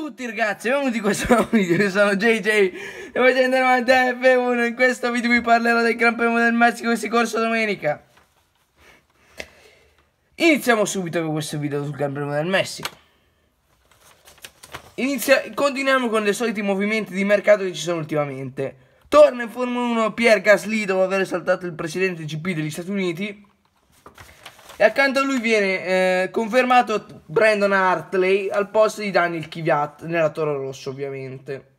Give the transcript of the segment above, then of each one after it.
tutti ragazzi, benvenuti in questo nuovo video, io sono JJ e voglio andare avanti a F1 In questo video vi parlerò del Gran Premio del Messico che si corso domenica Iniziamo subito con questo video sul Gran Premio del Messico Inizia, Continuiamo con i soliti movimenti di mercato che ci sono ultimamente Torna in Formula 1 Pierre Gasly dopo aver saltato il presidente GP degli Stati Uniti e accanto a lui viene eh, confermato Brandon Hartley al posto di Daniel Kiviat, nella Toro Rosso ovviamente.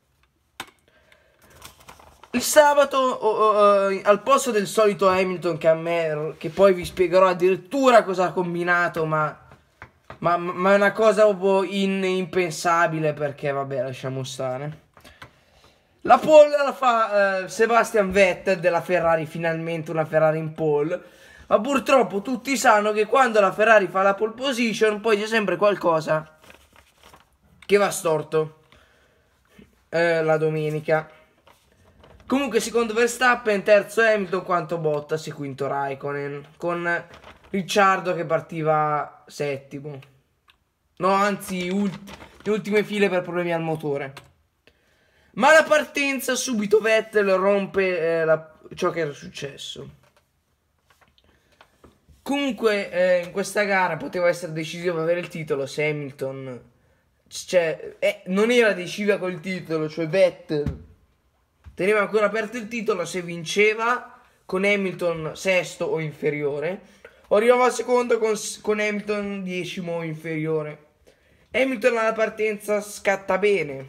Il sabato uh, uh, al posto del solito Hamilton che a me, che poi vi spiegherò addirittura cosa ha combinato, ma, ma, ma è una cosa proprio in, impensabile perché vabbè lasciamo stare. La pole la fa uh, Sebastian Vettel della Ferrari, finalmente una Ferrari in pole ma purtroppo tutti sanno che quando la Ferrari fa la pole position poi c'è sempre qualcosa che va storto eh, la domenica. Comunque secondo Verstappen, terzo Hamilton, quanto Bottas e quinto Raikkonen, con Ricciardo che partiva settimo. No, anzi, ult- le ultime file per problemi al motore. Ma la partenza subito Vettel rompe eh, la- ciò che era successo. Comunque, eh, in questa gara poteva essere decisivo avere il titolo se Hamilton. Cioè, eh, non era decisiva col titolo, cioè Vettel teneva ancora aperto il titolo se vinceva con Hamilton sesto o inferiore, o arrivava al secondo con, con Hamilton decimo o inferiore. Hamilton alla partenza scatta bene,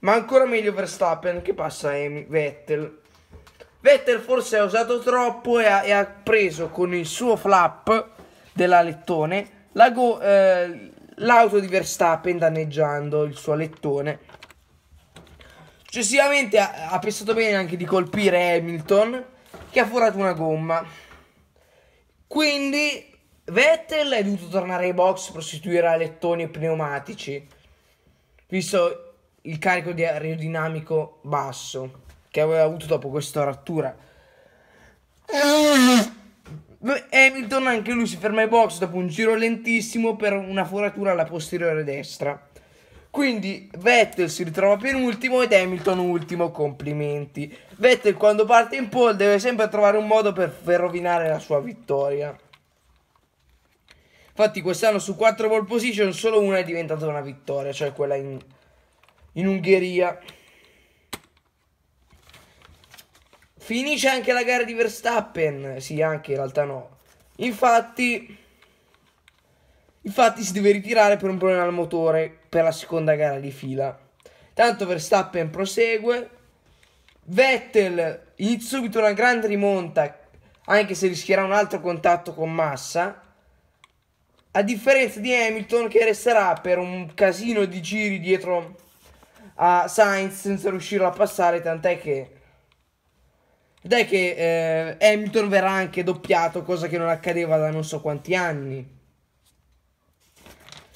ma ancora meglio Verstappen che passa Vettel. Vettel forse ha usato troppo e ha, e ha preso con il suo flap dell'alettone la eh, l'auto di Verstappen danneggiando il suo alettone. Successivamente ha, ha pensato bene anche di colpire Hamilton che ha forato una gomma. Quindi Vettel è dovuto tornare ai box prostituire alettoni e pneumatici, visto il carico aerodinamico basso che aveva avuto dopo questa rottura. Hamilton anche lui si ferma ai box dopo un giro lentissimo per una foratura alla posteriore destra. Quindi Vettel si ritrova penultimo ed Hamilton ultimo, complimenti. Vettel quando parte in pole deve sempre trovare un modo per, per rovinare la sua vittoria. Infatti quest'anno su 4 pole position solo una è diventata una vittoria, cioè quella in, in Ungheria. Finisce anche la gara di Verstappen. Sì, anche in realtà no. Infatti, infatti si deve ritirare per un problema al motore per la seconda gara di fila. Tanto Verstappen prosegue. Vettel inizia subito una grande rimonta, anche se rischierà un altro contatto con Massa. A differenza di Hamilton che resterà per un casino di giri dietro a Sainz senza riuscirlo a passare, tant'è che dai che eh, Hamilton verrà anche doppiato, cosa che non accadeva da non so quanti anni.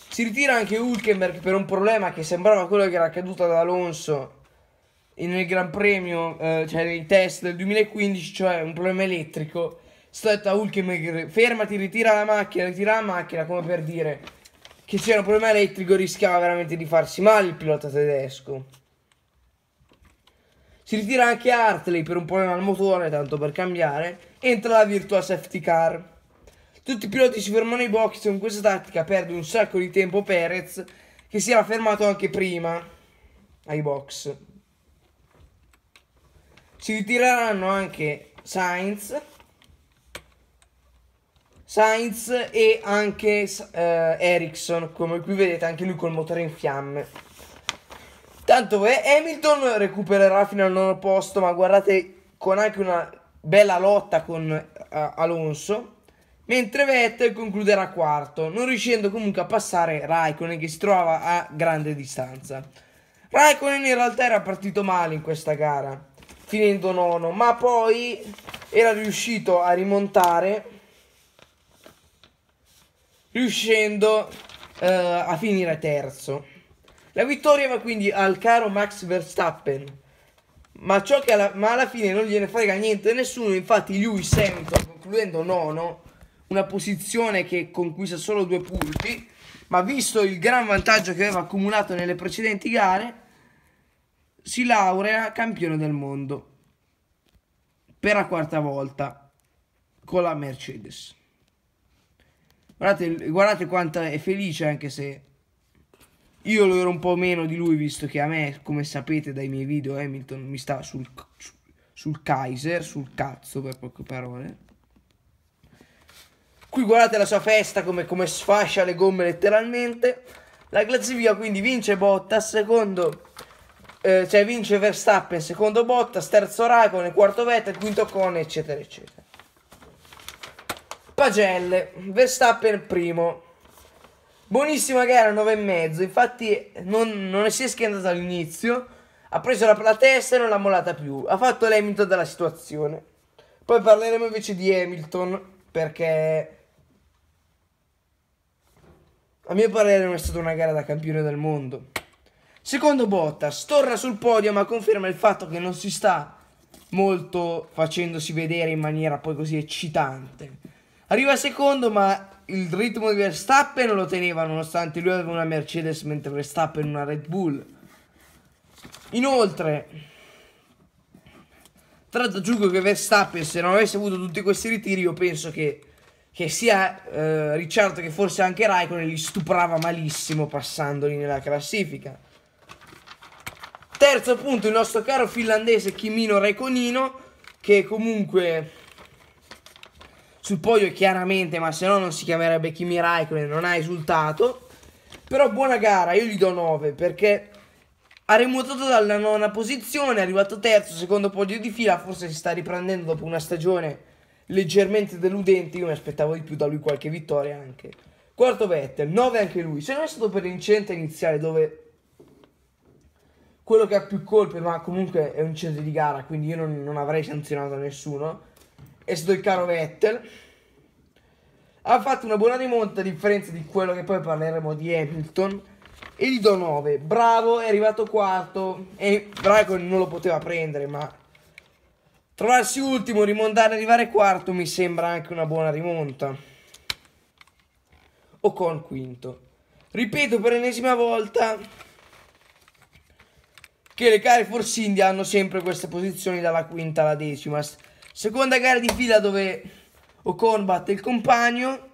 Si ritira anche Hulkenberg per un problema che sembrava quello che era accaduto ad Alonso nel Gran Premio, eh, cioè nei test del 2015, cioè un problema elettrico. Sto detto a Hulkenberg, fermati, ritira la macchina, ritira la macchina, come per dire che c'era un problema elettrico rischiava veramente di farsi male il pilota tedesco. Si ritira anche Hartley per un problema al motore, tanto per cambiare. Entra la Virtua Safety Car. Tutti i piloti si fermano ai box con questa tattica perde un sacco di tempo Perez, che si era fermato anche prima ai box. Si ritireranno anche Sainz, Sainz e anche eh, Ericsson, come qui vedete anche lui col motore in fiamme. Tanto è Hamilton recupererà fino al nono posto, ma guardate con anche una bella lotta con uh, Alonso. Mentre Vettel concluderà quarto, non riuscendo comunque a passare Raikkonen che si trovava a grande distanza. Raikkonen in realtà era partito male in questa gara, finendo nono, ma poi era riuscito a rimontare, riuscendo uh, a finire terzo. La vittoria va quindi al caro Max Verstappen, ma, ciò che alla, ma alla fine non gliene frega niente a nessuno, infatti lui Hamilton, concludendo nono, una posizione che conquista solo due punti, ma visto il gran vantaggio che aveva accumulato nelle precedenti gare, si laurea campione del mondo per la quarta volta con la Mercedes. Guardate, guardate quanto è felice anche se io lo ero un po' meno di lui, visto che a me, come sapete dai miei video, Hamilton mi sta sul, sul, Kaiser, sul cazzo per poche parole. Qui guardate la sua festa come, come sfascia le gomme letteralmente. La classifica quindi vince Bottas, secondo eh, cioè vince Verstappen, secondo Bottas, terzo Raikkonen, quarto Vettel, quinto Con, eccetera, eccetera. Pagelle, Verstappen primo, Buonissima gara, 9,5. Infatti non, non si è schiantata all'inizio. Ha preso la, la testa e non l'ha mollata più. Ha fatto l'Hamilton della situazione. Poi parleremo invece di Hamilton perché a mio parere non è stata una gara da campione del mondo. Secondo Bottas, torna sul podio ma conferma il fatto che non si sta molto facendosi vedere in maniera poi così eccitante. Arriva secondo ma il ritmo di Verstappen lo teneva nonostante lui aveva una Mercedes mentre Verstappen una Red Bull. Inoltre, tra l'altro giuro che Verstappen se non avesse avuto tutti questi ritiri io penso che, che sia eh, Ricciardo che forse anche Raikkonen li stuprava malissimo passandoli nella classifica. Terzo punto il nostro caro finlandese Kimino Reconino che comunque sul podio chiaramente, ma se no non si chiamerebbe Kimi Raikkonen, non ha esultato. Però buona gara, io gli do 9 perché ha rimutato dalla nona posizione, è arrivato terzo, secondo podio di fila, forse si sta riprendendo dopo una stagione leggermente deludente, io mi aspettavo di più da lui qualche vittoria anche. Quarto Vettel, 9 anche lui, se non è stato per l'incidente iniziale dove quello che ha più colpe, ma comunque è un centro di gara, quindi io non, non avrei sanzionato nessuno, è stato il caro Vettel. Ha fatto una buona rimonta a differenza di quello che poi parleremo di Hamilton. E gli do 9. Bravo, è arrivato quarto. E Dragon non lo poteva prendere, ma trovarsi ultimo, rimontare, arrivare quarto mi sembra anche una buona rimonta. O con quinto. Ripeto per l'ennesima volta che le care Force India hanno sempre queste posizioni dalla quinta alla decima. Seconda gara di fila dove Ocon batte il compagno.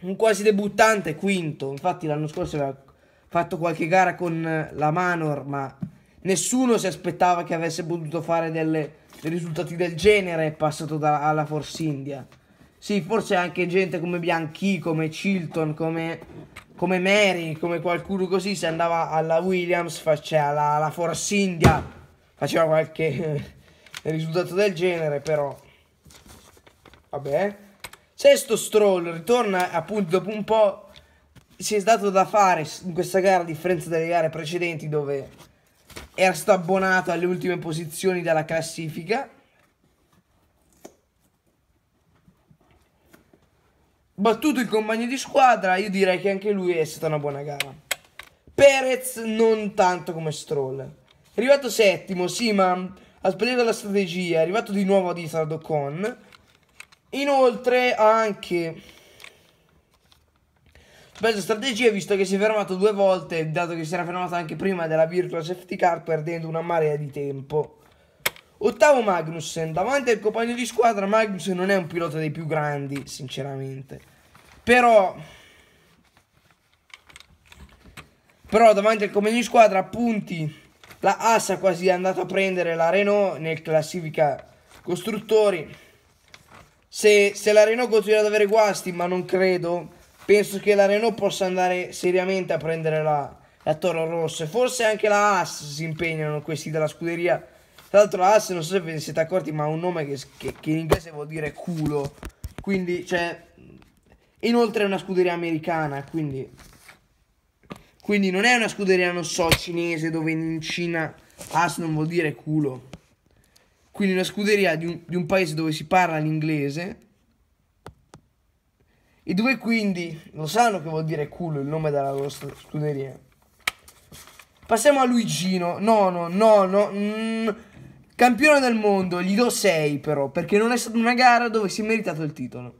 Un quasi debuttante, quinto. Infatti l'anno scorso aveva fatto qualche gara con la Manor, ma nessuno si aspettava che avesse potuto fare delle, dei risultati del genere. È passato da, alla Force India. Sì, forse anche gente come Bianchi, come Chilton, come, come Mary, come qualcuno così, se andava alla Williams, faceva la, la Force India, faceva qualche... Il risultato del genere però. Vabbè. Eh. Sesto Stroll ritorna appunto dopo un po' si è dato da fare in questa gara a differenza delle gare precedenti dove era stato abbonato alle ultime posizioni della classifica. Battuto il compagno di squadra, io direi che anche lui è stata una buona gara. Perez non tanto come Stroll. È arrivato settimo, sì, ma ha sbagliato la strategia, è arrivato di nuovo di Sardocon. Inoltre ha anche sbagliato strategia visto che si è fermato due volte, dato che si era fermato anche prima della virtual safety car perdendo una marea di tempo. Ottavo Magnussen, davanti al compagno di squadra Magnussen non è un pilota dei più grandi, sinceramente. Però però davanti al compagno di squadra appunti... La Haas ha quasi andato a prendere la Renault nel classifica costruttori. Se, se la Renault continua ad avere guasti, ma non credo, penso che la Renault possa andare seriamente a prendere la, la Toro Rosso. Forse anche la Haas si impegnano questi della scuderia. Tra l'altro la Haas, non so se vi siete accorti, ma ha un nome che, che, che in inglese vuol dire culo. Quindi, cioè... Inoltre è una scuderia americana, quindi quindi non è una scuderia, non so, cinese dove in Cina as non vuol dire culo. Quindi una scuderia di un, di un paese dove si parla l'inglese e dove quindi lo sanno che vuol dire culo il nome della loro scuderia. Passiamo a Luigino, No, no, no. mm, campione del mondo, gli do 6 però, perché non è stata una gara dove si è meritato il titolo.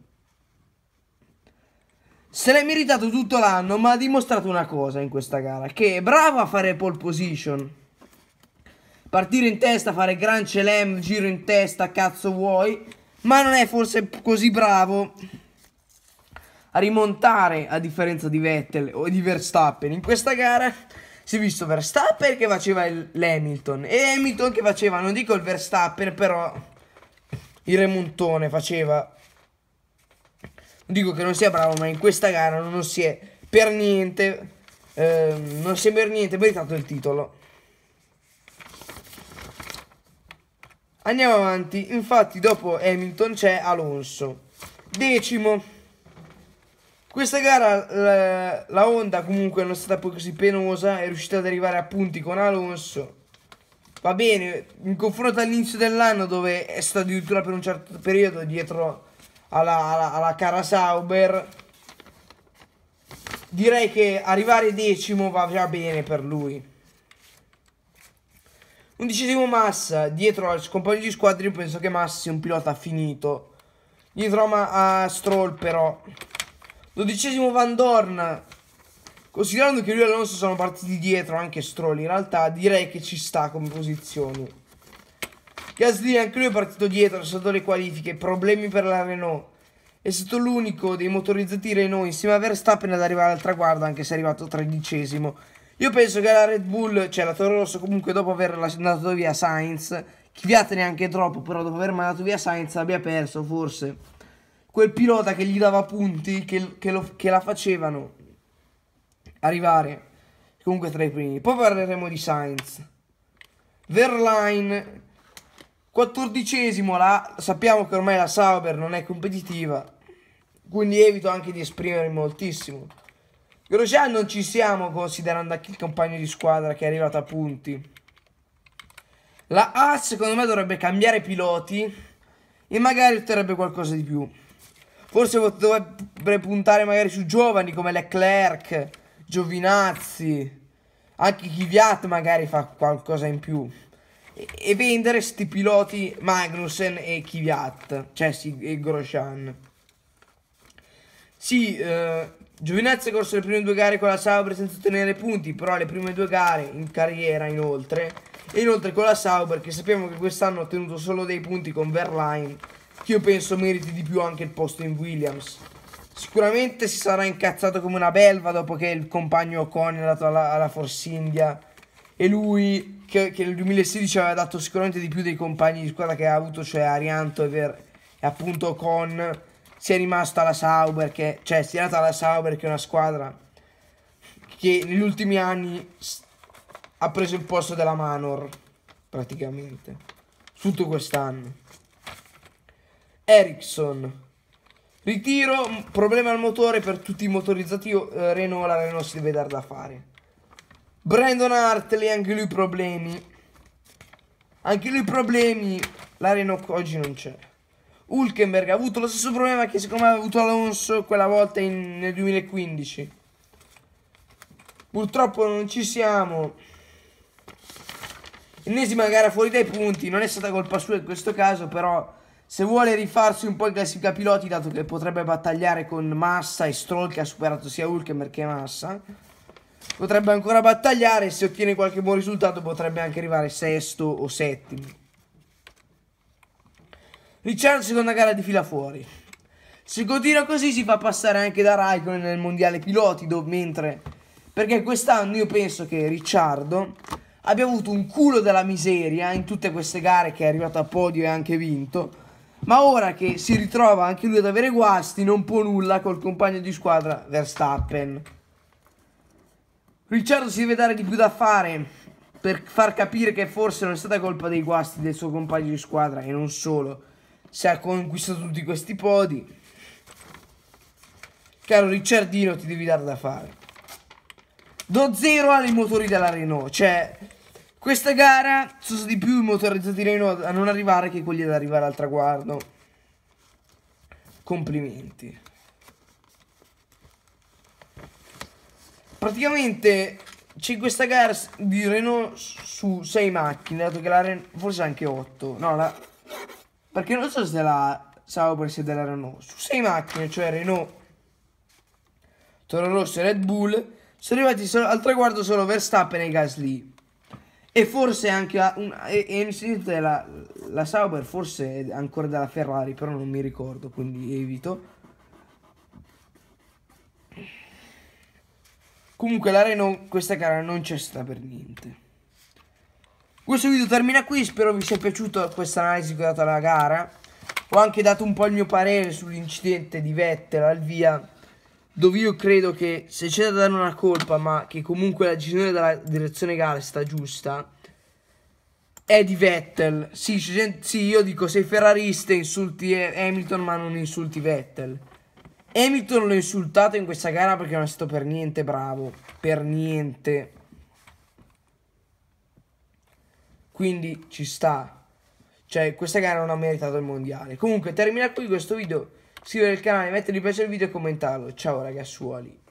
Se l'è meritato tutto l'anno, ma ha dimostrato una cosa in questa gara, che è bravo a fare pole position. Partire in testa, fare gran celem, giro in testa, cazzo vuoi, ma non è forse così bravo a rimontare a differenza di Vettel o di Verstappen. In questa gara si è visto Verstappen che faceva l'Hamilton e Hamilton che faceva, non dico il Verstappen, però il remontone faceva dico che non sia bravo, ma in questa gara non si è per niente, eh, non si è per niente meritato il titolo. Andiamo avanti, infatti dopo Hamilton c'è Alonso. Decimo. Questa gara la, la Honda comunque non è stata poi così penosa, è riuscita ad arrivare a punti con Alonso. Va bene, in confronto all'inizio dell'anno dove è stato addirittura per un certo periodo dietro alla, alla, alla cara Sauber direi che arrivare decimo va già bene per lui Undicesimo Massa, dietro al compagno di squadra io penso che Massa sia un pilota finito. Dietro a, a Stroll però. Dodicesimo Van Dorn. Considerando che lui e Alonso sono partiti dietro, anche Stroll in realtà, direi che ci sta come posizioni. Gasly anche lui è partito dietro, ha saltato le qualifiche, problemi per la Renault. È stato l'unico dei motorizzati Renault insieme a Verstappen ad arrivare al traguardo, anche se è arrivato tredicesimo. Io penso che la Red Bull, cioè la Toro Rosso, comunque dopo aver mandato via Sainz, Kvyat neanche troppo, però dopo aver mandato via Sainz abbia perso forse quel pilota che gli dava punti, che, che, lo, che la facevano arrivare comunque tra i primi. Poi parleremo di Sainz. Verline Quattordicesimo là, sappiamo che ormai la Sauber non è competitiva, quindi evito anche di esprimermi moltissimo. Grosjean non ci siamo considerando anche il compagno di squadra che è arrivato a punti. La A secondo me dovrebbe cambiare piloti e magari otterrebbe qualcosa di più. Forse dovrebbe puntare magari su giovani come Leclerc, Giovinazzi, anche Kiviat magari fa qualcosa in più e vendere sti piloti Magnussen e Kvyat, cioè sì, e Grosjean. Sì, eh, Giovinazzi ha corso le prime due gare con la Sauber senza ottenere punti, però le prime due gare in carriera inoltre, e inoltre con la Sauber che sappiamo che quest'anno ha ottenuto solo dei punti con Verlaine, che io penso meriti di più anche il posto in Williams. Sicuramente si sarà incazzato come una belva dopo che il compagno Ocon è andato alla, alla Force India e lui che, che, nel 2016 aveva dato sicuramente di più dei compagni di squadra che ha avuto, cioè Arianto e, Ver, e appunto con si è rimasto alla Sauber, che, cioè si è nata alla Sauber che è una squadra che negli ultimi anni ha preso il posto della Manor praticamente tutto quest'anno. Ericsson ritiro, problema al motore per tutti i motorizzati eh, Renault, la Renault si deve dare da fare. Brandon Hartley, anche lui problemi. Anche lui problemi. L'areno oggi non c'è. Hulkenberg ha avuto lo stesso problema che siccome ha avuto Alonso quella volta in, nel 2015. Purtroppo non ci siamo. Ennesima gara fuori dai punti, non è stata colpa sua in questo caso, però se vuole rifarsi un po' in classifica piloti, dato che potrebbe battagliare con Massa e Stroll che ha superato sia Hulkenberg che Massa, potrebbe ancora battagliare se ottiene qualche buon risultato potrebbe anche arrivare sesto o settimo. Ricciardo seconda gara di fila fuori. Se continua così si fa passare anche da Raikkonen nel mondiale piloti, mentre perché quest'anno io penso che Ricciardo abbia avuto un culo della miseria in tutte queste gare che è arrivato a podio e anche vinto. Ma ora che si ritrova anche lui ad avere guasti, non può nulla col compagno di squadra Verstappen. Ricciardo si deve dare di più da fare per far capire che forse non è stata colpa dei guasti del suo compagno di squadra e non solo. Se ha conquistato tutti questi podi. Caro Ricciardino, ti devi dare da fare. Do zero ai motori della Renault. Cioè, questa gara sono di più i motorizzati Renault a non arrivare che quelli ad arrivare al traguardo. Complimenti. praticamente c'è questa gara di Renault su 6 macchine, dato che la Renault, forse anche 8, no, la, perché non so se della Sauber sia della Renault, su 6 macchine, cioè Renault, Toro Rosso e Red Bull, sono arrivati solo, al traguardo solo Verstappen e Gasly. E forse anche la, un, e, e della, la Sauber, forse ancora della Ferrari, però non mi ricordo, quindi evito. Comunque la Renault questa gara non c'è stata per niente. Questo video termina qui, spero vi sia piaciuta questa analisi che ho dato alla gara. Ho anche dato un po' il mio parere sull'incidente di Vettel al via, dove io credo che se c'è da dare una colpa, ma che comunque la decisione della direzione gara sta giusta, è di Vettel. Sì, sì io dico sei ferrarista insulti Hamilton ma non insulti Vettel. Hamilton l'ho insultato in questa gara perché non è stato per niente bravo. Per niente. Quindi ci sta. Cioè, questa gara non ha meritato il mondiale. Comunque, termina qui questo video. Iscrivetevi al canale, mettere mi piace al video e commentarlo. Ciao ragazzuoli.